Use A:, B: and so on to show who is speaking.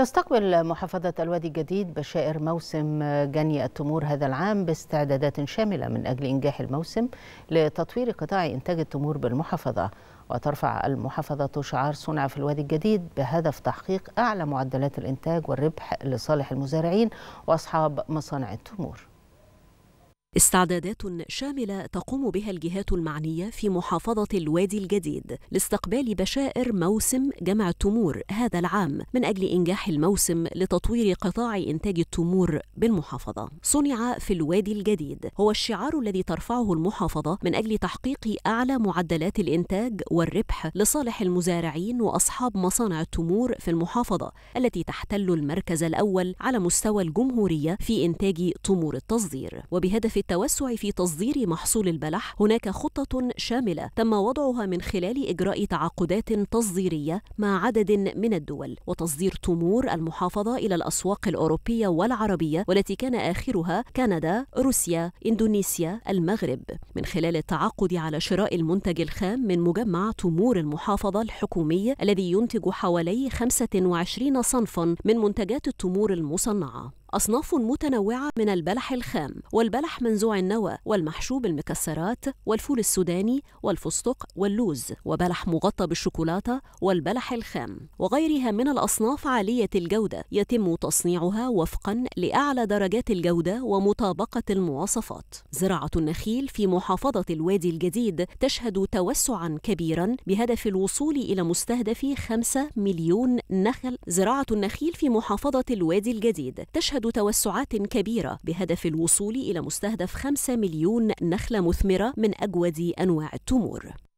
A: تستقبل محافظة الوادي الجديد بشائر موسم جني التمور هذا العام باستعدادات شاملة من أجل إنجاح الموسم لتطوير قطاع إنتاج التمور بالمحافظة وترفع المحافظة شعار صنع في الوادي الجديد بهدف تحقيق أعلى معدلات الإنتاج والربح لصالح المزارعين وأصحاب مصانع التمور
B: استعدادات شاملة تقوم بها الجهات المعنية في محافظة الوادي الجديد لاستقبال بشائر موسم جمع التمور هذا العام من أجل إنجاح الموسم لتطوير قطاع إنتاج التمور بالمحافظة. صنع في الوادي الجديد هو الشعار الذي ترفعه المحافظة من أجل تحقيق أعلى معدلات الإنتاج والربح لصالح المزارعين وأصحاب مصانع التمور في المحافظة التي تحتل المركز الأول على مستوى الجمهورية في إنتاج تمور التصدير وبهدف التوسع في تصدير محصول البلح هناك خطة شاملة تم وضعها من خلال إجراء تعاقدات تصديرية مع عدد من الدول وتصدير تمور المحافظة إلى الأسواق الأوروبية والعربية والتي كان آخرها كندا، روسيا، إندونيسيا، المغرب من خلال التعاقد على شراء المنتج الخام من مجمع تمور المحافظة الحكومي الذي ينتج حوالي 25 صنفا من منتجات التمور المصنعة أصناف متنوعة من البلح الخام والبلح منزوع النوى والمحشو بالمكسرات والفول السوداني والفستق واللوز وبلح مغطى بالشوكولاتة والبلح الخام وغيرها من الأصناف عالية الجودة يتم تصنيعها وفقا لأعلى درجات الجودة ومطابقة المواصفات زراعة النخيل في محافظة الوادي الجديد تشهد توسعا كبيرا بهدف الوصول إلى مستهدف 5 مليون نخل زراعة النخيل في محافظة الوادي الجديد تشهد يشهد توسعات كبيرة بهدف الوصول إلى مستهدف 5 مليون نخلة مثمرة من أجود أنواع التمور